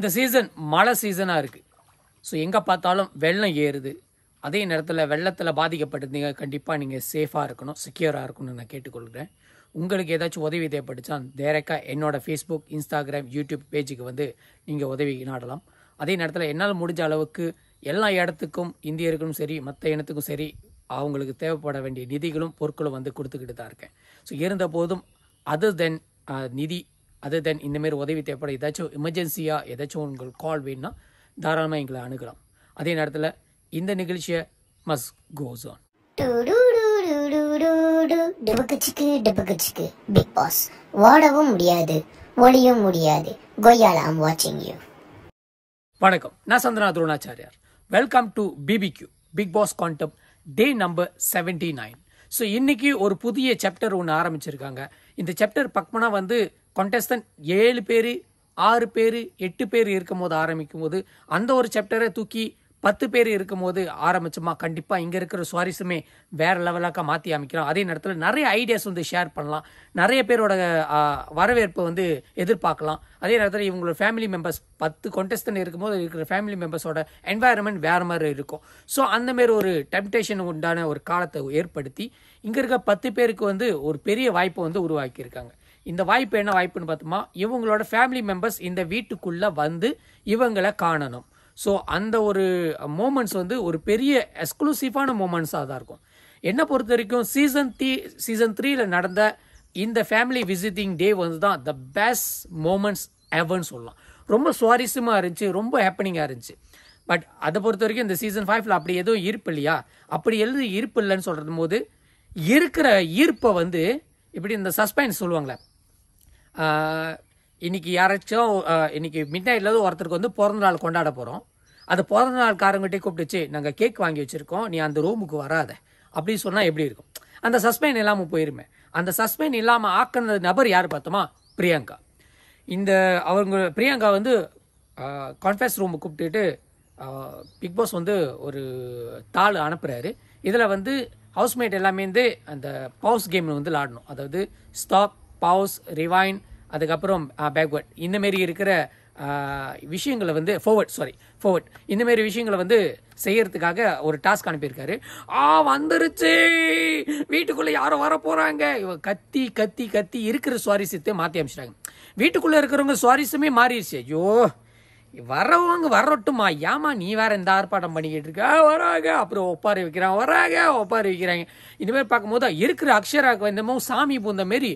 இந்த சீசன் மழை சீசனாக இருக்குது ஸோ எங்கே பார்த்தாலும் வெள்ளம் ஏறுது அதே நேரத்தில் வெள்ளத்தில் பாதிக்கப்பட்டிருந்தீங்க கண்டிப்பாக நீங்கள் சேஃபாக இருக்கணும் செக்யூராக இருக்கணும்னு நான் கேட்டுக்கொள்கிறேன் உங்களுக்கு ஏதாச்சும் உதவி தேவைப்பட்டுச்சா டேரெக்டாக என்னோடய ஃபேஸ்புக் இன்ஸ்டாகிராம் யூடியூப் பேஜுக்கு வந்து நீங்கள் உதவி நாடலாம் அதே நேரத்தில் என்னால் முடிஞ்ச அளவுக்கு எல்லா இடத்துக்கும் இந்தியர்களும் சரி மற்ற இனத்துக்கும் சரி அவங்களுக்கு தேவைப்பட வேண்டிய நிதிகளும் பொருட்களும் வந்து கொடுத்துக்கிட்டு தான் இருக்கேன் ஸோ இருந்த போதும் தென் நிதி அது தென் இந்தமாரி உதவி தேவைப்பட ஏதாச்சும் எமர்ஜென்சியாக ஏதாச்சும் உங்களுக்கு கால் வேணும்னா தாராளமாக எங்களை அணுகலாம் அதே நேரத்தில் இந்த நிகழ்ச்சியை மஸ் கோஸ் ஆன் டெபக்கச்சிக்கு முடியாது முடியாது வணக்கம் நான் சந்தனா துருணாச்சாரியார் வெல்கம் டு பிபிக்யூ பிக் பாஸ் குவாண்டம் day number seventy nine so இன்னைக்கு ஒரு புதிய சாப்டர் ஒன்று ஆரம்பிச்சிருக்காங்க இந்த சாப்டர் பக்கம்னா வந்து கொண்டஸ்டன் ஏழு பேர் ஆறு பேர் எட்டு பேர் இருக்கும் போது ஆரம்பிக்கும் போது அந்த ஒரு சாப்டரை தூக்கி பத்து பேர் இருக்கும் போது ஆரம்பிச்சோமா கண்டிப்பாக இங்கே இருக்கிற சுவாரஸ்யமே வேறு லெவலாக மாற்றி அமைக்கிறோம் அதே நேரத்தில் நிறைய ஐடியாஸ் வந்து ஷேர் பண்ணலாம் நிறைய பேரோட வரவேற்பை வந்து எதிர்பார்க்கலாம் அதே நேரத்தில் இவங்களோட ஃபேமிலி மெம்பர்ஸ் பத்து கொண்டஸ்டன் இருக்கும்போது இருக்கிற ஃபேமிலி மெம்பர்ஸோட என்வாயர்மெண்ட் வேறு மாதிரி இருக்கும் ஸோ அந்தமாரி ஒரு டெம்டேஷன் உண்டான ஒரு காலத்தை ஏற்படுத்தி இங்கே இருக்க பத்து பேருக்கு வந்து ஒரு பெரிய வாய்ப்பை வந்து உருவாக்கியிருக்காங்க இந்த வாய்ப்பு என்ன வாய்ப்புன்னு பார்த்தோமா இவங்களோட ஃபேமிலி மெம்பர்ஸ் இந்த வீட்டுக்குள்ளே வந்து இவங்களை காணணும் ஸோ அந்த ஒரு மூமெண்ட்ஸ் வந்து ஒரு பெரிய எக்ஸ்க்ளூசிவான மூமெண்ட்ஸாக தான் இருக்கும் என்னை பொறுத்த வரைக்கும் சீசன் த்ரீ சீசன் த்ரீல நடந்த இந்த ஃபேமிலி விசிட்டிங் டே வந்து தான் த பெஸ்ட் மூமெண்ட்ஸ் எவர்ன்னு சொல்லலாம் ரொம்ப சுவாரஸ்யமாக இருந்துச்சு ரொம்ப ஹேப்பனிங்காக இருந்துச்சு பட் அதை பொறுத்த வரைக்கும் இந்த சீசன் ஃபைவ்ல அப்படி எதுவும் ஈர்ப்பு இல்லையா அப்படி எழுது ஈர்ப்பு இல்லைன்னு சொல்கிறது போது இருக்கிற ஈர்ப்பை வந்து இப்படி இந்த சஸ்பென்ஸ் சொல்லுவாங்களே இன்றைக்கி யாராச்சும் இன்றைக்கி மிட் இல்லாத ஒருத்தருக்கு வந்து பிறந்த நாள் கொண்டாட போகிறோம் அந்த பிறந்த கூப்பிட்டுச்சு நாங்கள் கேக் வாங்கி வச்சுருக்கோம் நீ அந்த ரூமுக்கு வராத அப்படின்னு சொன்னால் எப்படி இருக்கும் அந்த சஸ்பெண்ட் இல்லாமல் போயிருமே அந்த சஸ்பெண்ட் இல்லாமல் ஆக்கின நபர் யார் பார்த்தோமா பிரியங்கா இந்த அவங்க பிரியங்கா வந்து கான்ஃபரன்ஸ் ரூமுக்கு கூப்பிட்டுட்டு பிக் பாஸ் வந்து ஒரு தாள் அனுப்புகிறாரு இதில் வந்து ஹவுஸ்மேட் எல்லாமே வந்து அந்த பவுஸ் கேம் வந்து விளாடணும் அதாவது ஸ்டாப் பாஸ் ரிவைன் அதுக்கப்புறம் uh, இந்த இந்தமாரி இருக்கிற uh, விஷயங்களை வந்து ஃபோவர்ட் சாரி ஃபோவர்ட் இந்தமாரி விஷயங்களை வந்து செய்யறதுக்காக ஒரு டாஸ்க் அனுப்பியிருக்காரு ஆ வந்துருச்சு வீட்டுக்குள்ளே யாரும் வர போகிறாங்க கத்தி கத்தி கத்தி இருக்கிற சுவாரஸ்யத்தை மாற்றி அமைச்சிட்டாங்க வீட்டுக்குள்ளே இருக்கிறவங்க சுவாரஸ்யமே மாறிடுச்சு ஐயோ வரவங்க வரட்டுமா ஏமா நீ வேற எந்த ஆர்ப்பாட்டம் பண்ணிக்கிட்டு இருக்க வராங்க அப்புறம் ஒப்பாரி வைக்கிறாங்க வராங்க ஒப்பாரி வைக்கிறாங்க இந்த மாதிரி பார்க்கும்போது இருக்கிற அக்ஷராக்கு மாதிரி சாமி பூந்த மாரி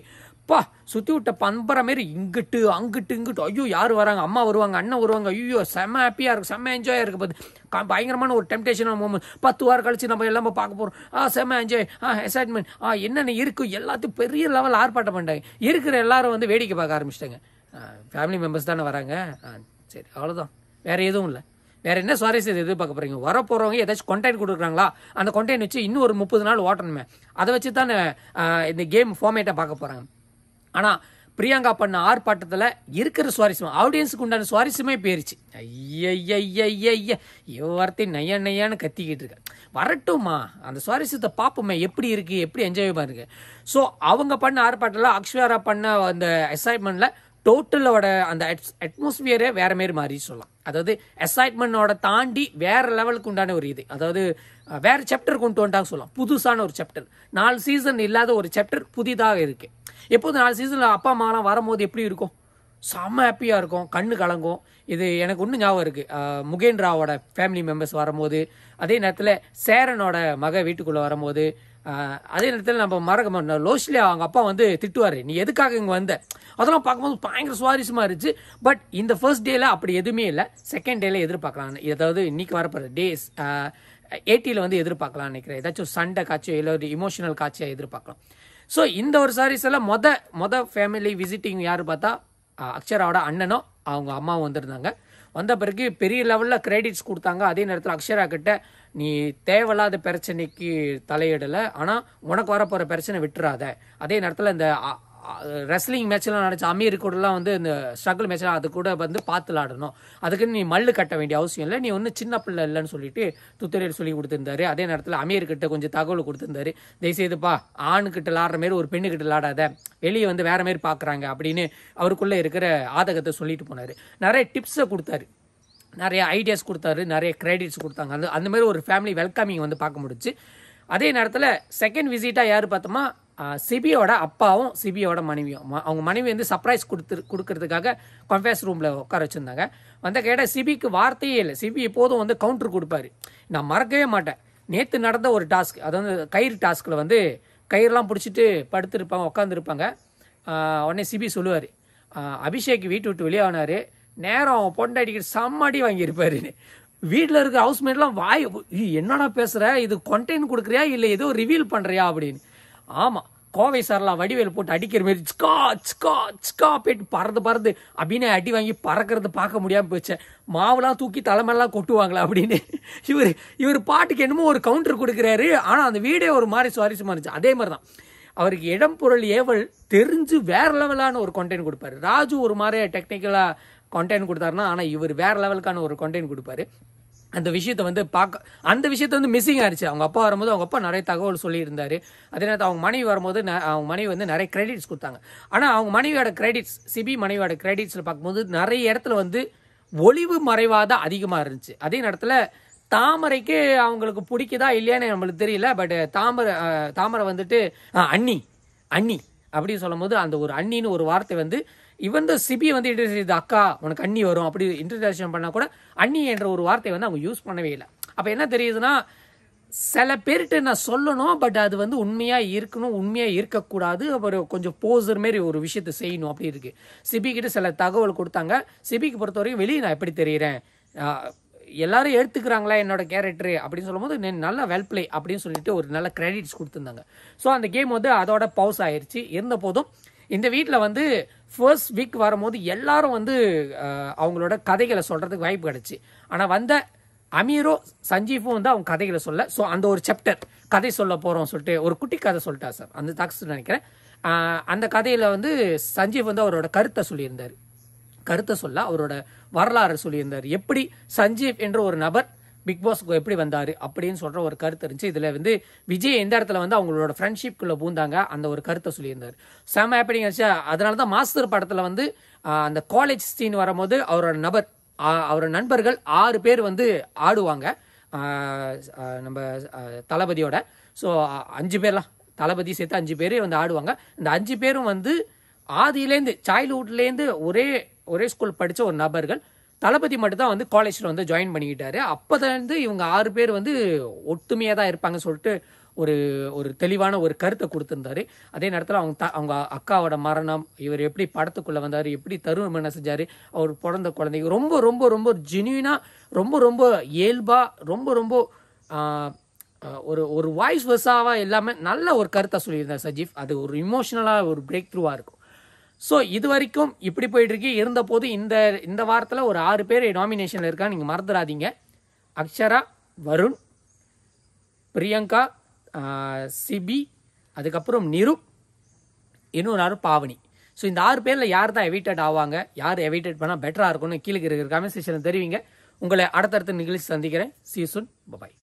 அப்பா சுற்றி விட்ட பண்புற மாரி இங்கிட்டு அங்கிட்டு இங்கிட்டு ஐயோ யார் வராங்க அம்மா வருவாங்க அண்ணன் வருவாங்க ஐயோ செம்ம ஹாப்பியாக இருக்கு செம்ம என்ஜாயாக இருக்கு பத்து பயங்கரமான ஒரு டெம்டேஷன் மூமெண்ட் பத்து வாரம் கழிச்சு நம்ம எல்லாமே பார்க்க போகிறோம் ஆ செம்ம என்ஜாய் ஆ எக்ஸைட்மெண்ட் ஆ என்னென்ன இருக்கு எல்லாத்தையும் பெரிய லெவல் ஆர்ப்பாட்டம் பண்ணிட்டாங்க இருக்கிற எல்லாரும் வந்து வேடிக்கை பார்க்க ஆரம்பிச்சிட்டாங்க ஃபேமிலி மெம்பர்ஸ் தானே வராங்க ஆ சரி அவ்வளோதான் வேற எதுவும் இல்லை வேற என்ன சுவாரஸ்யத்தை எதிர்பார்க்க போறீங்க வர போறவங்க ஏதாச்சும் கொண்டைன் கொடுக்குறாங்களா அந்த கொண்டைன் வச்சு இன்னும் ஒரு முப்பது நாள் ஓட்டணுமே அதை வச்சு தான் இந்த கேம் ஃபார்மேட்டை பார்க்க போறாங்க ஆனால் பிரியங்கா பண்ண ஆர்ப்பாட்டத்தில் இருக்கிற சுவாரஸ்யம் ஆடியன்ஸுக்கு உண்டான சுவாரஸ்யமே போயிருச்சு ஐயய்யய்யய்ய ஒருத்தையும் நைய நையான்னு கத்திக்கிட்டு இருக்கேன் வரட்டும்மா அந்த சுவாரஸ்யத்தை பார்ப்போமே எப்படி இருக்குது எப்படி என்ஜாய் பாருங்க ஸோ அவங்க பண்ண ஆர்ப்பாட்டத்தில் அக்ஷயாரா பண்ண அந்த எக்ஸைட்மெண்ட்டில் டோட்டலோட அந்த அட்மாஸ்பியரே வேற மாரி மாறி சொல்லலாம் அதாவது எக்ஸைட்மெண்டோட தாண்டி வேற லெவலுக்கு உண்டான ஒரு இது அதாவது வேற சாப்டர் கொண்டு வந்தாங்க சொல்லலாம் புதுசான ஒரு சாப்டர் நாலு சீசன் இல்லாத ஒரு சாப்டர் புதிதாக இருக்கு எப்போது நாலு சீசனில் அப்பா அம்மாலாம் வரும்போது எப்படி இருக்கும் செம்ம ஹாப்பியாக இருக்கும் கண்ணு கலங்கும் இது எனக்கு ஒன்றும் ஞாபகம் இருக்குது முகேந்திராவோட ஃபேமிலி மெம்பர்ஸ் வரும்போது அதே நேரத்தில் சேரனோட மக வீட்டுக்குள்ளே வரும்போது அதே நேரத்தில் நம்ம மறக்க லோஸ்லி அவங்க அப்பா வந்து திட்டுவார் நீ எதுக்காக இங்கே வந்த அதெல்லாம் பார்க்கும்போது பயங்கர சுவாரஸ்யமாக இருந்துச்சு பட் இந்த ஃபர்ஸ்ட் டேல அப்படி எதுவுமே இல்லை செகண்ட் டேல எதிர்பார்க்கலாம் ஏதாவது இன்னைக்கு வரப்போகிற டேஸ் ஏடியில் வந்து எதிர்பார்க்கலாம் நினைக்கிறேன் ஏதாச்சும் சண்டை காட்சியோ இல்லை ஒரு இமோஷனல் காட்சியாக எதிர்பார்க்கலாம் ஸோ இந்த ஒரு சாரீஸ் எல்லாம் மொதல் மொதல் ஃபேமிலி விசிட்டிங் யார் பார்த்தா அக்ஷராவோட அண்ணனும் அவங்க அம்மாவும் வந்திருந்தாங்க வந்த பிறகு பெரிய லெவலில் கிரெடிட்ஸ் கொடுத்தாங்க அதே நேரத்தில் அக்ஷரா கிட்ட நீ தேவையில்லாத பிரச்சனைக்கு தலையிடலை ஆனால் உனக்கு வரப்போகிற பிரச்சனை விட்டுறாத அதே நேரத்தில் இந்த ரெஸ்லிங் மேட்ச்லாம் நினச்சா அமீர் கூடலாம் வந்து இந்த ஸ்ட்ரகிள் மேட்ச்லாம் அது கூட வந்து பார்த்து விளாடணும் அதுக்குன்னு நீ மல்லு கட்ட வேண்டிய அவசியம் இல்லை நீ ஒன்றும் சின்ன பிள்ளை இல்லைன்னு சொல்லிட்டு துத்தரையில் சொல்லி கொடுத்துருந்தாரு அதே நேரத்தில் அமீர்கிட்ட கொஞ்சம் தகவல் கொடுத்துருந்தாரு தயவுசெய்துப்பா ஆணுக்கிட்ட விளாடுற மாரி ஒரு பெண்ணுக்கிட்ட விளாடாத வெளியே வந்து வேற மாரி பார்க்குறாங்க அப்படின்னு அவருக்குள்ளே இருக்கிற ஆதகத்தை சொல்லிட்டு போனார் நிறைய டிப்ஸை கொடுத்தாரு நிறைய ஐடியாஸ் கொடுத்தாரு நிறைய கிரெடிட்ஸ் கொடுத்தாங்க அந்த அந்த மாதிரி ஒரு ஃபேமிலி வெல்கமிங் வந்து பார்க்க முடிச்சு அதே நேரத்தில் செகண்ட் விசிட்டாக யார் பார்த்தோமா சிபியோட அப்பாவும் சிபியோட மனைவியும் அவங்க மனைவி வந்து சர்ப்ரைஸ் கொடுத்து கொடுக்கறதுக்காக கன்ஃபேஸ் ரூமில் உட்கார வச்சுருந்தாங்க வந்த கேட்ட சிபிக்கு வார்த்தையே இல்லை சிபி எப்போதும் வந்து கவுண்டர் கொடுப்பாரு நான் மறக்கவே மாட்டேன் நேற்று நடந்த ஒரு டாஸ்க் அதாவது கயிறு டாஸ்கில் வந்து கயிறுலாம் பிடிச்சிட்டு படுத்துருப்பாங்க உட்காந்துருப்பாங்க உடனே சிபி சொல்லுவார் அபிஷேக் வீட்டு விட்டு வெளியே ஆனார் நேரம் பொண்டாடிக்கு சம்மாடி வாங்கியிருப்பாரு வீட்டில் இருக்கிற ஹவுஸ்மேட்லாம் வாய் என்னடா பேசுகிற இது கொண்டெயின் கொடுக்குறியா இல்லை ஏதோ ரிவீல் பண்ணுறியா அப்படின்னு ஆமாம் கோவை சார்லாம் வடிவேல் போட்டு அடிக்கிற மாரி ஸ்கா ஸ்கா ஸ்கா போயிட்டு பறந்து பறந்து அப்படின்னு அடி வாங்கி பறக்கிறது பார்க்க முடியாமல் போச்சு மாவுலாம் தூக்கி தலைமையெல்லாம் கொட்டுவாங்களா அப்படின்னு இவர் இவர் பாட்டுக்கு என்னமோ ஒரு கவுண்டர் கொடுக்குறாரு ஆனால் அந்த வீடே ஒரு மாதிரி சுவாரஸ்யமாக இருந்துச்சு அதே மாதிரி தான் அவருக்கு இடம் பொருள் ஏவல் தெரிஞ்சு வேற லெவலான ஒரு கண்டென்ட் கொடுப்பாரு ராஜு ஒரு மாதிரி டெக்னிக்கலாக கண்டென்ட் கொடுத்தாருன்னா ஆனால் இவர் வேற லெவலுக்கான ஒரு கண்டென்ட் கொடுப்பாரு அந்த விஷயத்த வந்து பார்க்க அந்த விஷயத்த வந்து மிஸ்ஸிங் ஆயிடுச்சு அவங்க அப்பா வரும்போது அவங்க அப்பா நிறைய தகவல் சொல்லியிருந்தார் அதே நேரத்தில் அவங்க மனைவி வரும்போது அவங்க மனைவி வந்து நிறைய கிரெடிட்ஸ் கொடுத்தாங்க ஆனால் அவங்க மனைவியோட கிரெடிட்ஸ் சிபி மனைவியோட கிரெடிட்ஸில் பார்க்கும்போது நிறைய இடத்துல வந்து ஒளிவு மறைவாக தான் அதிகமாக இருந்துச்சு அதே நேரத்தில் தாமரைக்கு அவங்களுக்கு பிடிக்குதா இல்லையான்னு நம்மளுக்கு தெரியல பட் தாமரை தாமரை வந்துட்டு அண்ணி அண்ணி அப்படின்னு சொல்லும்போது அந்த ஒரு அண்ணின்னு ஒரு வார்த்தை வந்து இவன் தான் சிபி வந்து இன்டர்நேஷன் இது அக்கா உனக்கு அண்ணி வரும் அப்படி இன்டர்நேஷன் பண்ணால் கூட அண்ணி என்ற ஒரு வார்த்தையை வந்து அவங்க யூஸ் பண்ணவே இல்லை அப்போ என்ன தெரியுதுன்னா சில பேர்கிட்ட நான் சொல்லணும் பட் அது வந்து உண்மையாக இருக்கணும் உண்மையாக இருக்கக்கூடாது அப்புறம் கொஞ்சம் போசர் மாரி ஒரு விஷயத்த செய்யணும் அப்படி இருக்குது சிபிக்கிட்ட சில தகவல் கொடுத்தாங்க சிபிக்கு பொறுத்த வரைக்கும் வெளியே நான் எப்படி தெரிகிறேன் எல்லாரும் எடுத்துக்கிறாங்களா என்னோட கேரக்டர் அப்படின்னு சொல்லும்போது நல்ல வெல் பிளே அப்படின்னு சொல்லிட்டு ஒரு நல்ல கிரெடிட்ஸ் கொடுத்துருந்தாங்க ஸோ அந்த கேம் வந்து அதோட பவுஸ் ஆயிடுச்சு இருந்த போதும் இந்த வீட்டில் வந்து ஃபர்ஸ்ட் வீக் வரும்போது எல்லாரும் வந்து அவங்களோட கதைகளை சொல்கிறதுக்கு வாய்ப்பு கிடச்சி ஆனால் வந்த அமீரோ சஞ்சீஃபும் வந்து அவங்க கதைகளை சொல்ல ஸோ அந்த ஒரு சாப்டர் கதை சொல்ல போகிறோம் சொல்லிட்டு ஒரு குட்டி கதை சொல்லிட்டா சார் அந்த தாக்கு நினைக்கிறேன் அந்த கதையில் வந்து சஞ்சீவ் வந்து அவரோட கருத்தை சொல்லியிருந்தார் கருத்தை சொல்ல அவரோட வரலாறு சொல்லியிருந்தார் எப்படி சஞ்சீவ் என்ற ஒரு நபர் பிக் பாஸ்க்கு எப்படி வந்தார் அப்படின்னு சொல்கிற ஒரு கருத்து இருந்துச்சு இதில் வந்து விஜய் எந்த இடத்துல வந்து அவங்களோட ஃப்ரெண்ட்ஷிப்குள்ளே பூந்தாங்க அந்த ஒரு கருத்தை சொல்லியிருந்தார் செம எப்படி ஆச்சு தான் மாஸ்டர் படத்தில் வந்து அந்த காலேஜ் சீன் வரும்போது அவரோட நபர் அவரோட நண்பர்கள் ஆறு பேர் வந்து ஆடுவாங்க நம்ம தளபதியோட ஸோ அஞ்சு பேர்லாம் தளபதி சேர்த்து அஞ்சு பேரே வந்து ஆடுவாங்க இந்த அஞ்சு பேரும் வந்து ஆதியிலேருந்து சைல்டுஹுட்லேருந்து ஒரே ஒரே ஸ்கூல் படித்த ஒரு நபர்கள் தளபதி மட்டும் தான் வந்து காலேஜில் வந்து ஜாயின் பண்ணிக்கிட்டாரு அப்போ தான் வந்து இவங்க ஆறு பேர் வந்து ஒற்றுமையாக தான் இருப்பாங்க சொல்லிட்டு ஒரு ஒரு தெளிவான ஒரு கருத்தை கொடுத்துருந்தாரு அதே நேரத்தில் அவங்க த அவங்க அக்காவோட மரணம் இவர் எப்படி படத்துக்குள்ளே வந்தார் எப்படி தருணம் செஞ்சார் அவர் பிறந்த குழந்தைங்க ரொம்ப ரொம்ப ரொம்ப ஜென்யூனாக ரொம்ப ரொம்ப இயல்பாக ரொம்ப ரொம்ப ஒரு ஒரு வாய்ஸ் வசாவாக எல்லாமே நல்ல ஒரு கருத்தை சொல்லியிருந்தார் சஜீஃப் அது ஒரு இமோஷனலாக ஒரு பிரேக் த்ரூவாக இருக்கும் ஸோ இது வரைக்கும் இப்படி போயிட்டுருக்கு இருந்தபோது இந்த இந்த வாரத்தில் ஒரு ஆறு பேர் நாமினேஷனில் இருக்கா நீங்கள் மறந்துடாதீங்க அக்ஷரா வருண் பிரியங்கா சிபி அதுக்கப்புறம் நிரு இன்னொரு ஆறு பாவனி ஸோ இந்த ஆறு பேரில் யார் தான் எவிட்டட் ஆவாங்க யார் எவிட்டட் பண்ணால் பெட்டராக இருக்கும்னு கீழே இருக்கிற கமெண்ட் செக்ஷனில் தெரிவிங்க உங்களை அடுத்தடுத்த நிகழ்ச்சி சந்திக்கிறேன் சீசுன் பபாய்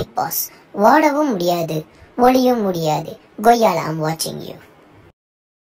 பிக் பாஸ் வாடவும் முடியாது ஒளியும் முடியாது கொய்யால் ஐம் வாட்சிங் யூ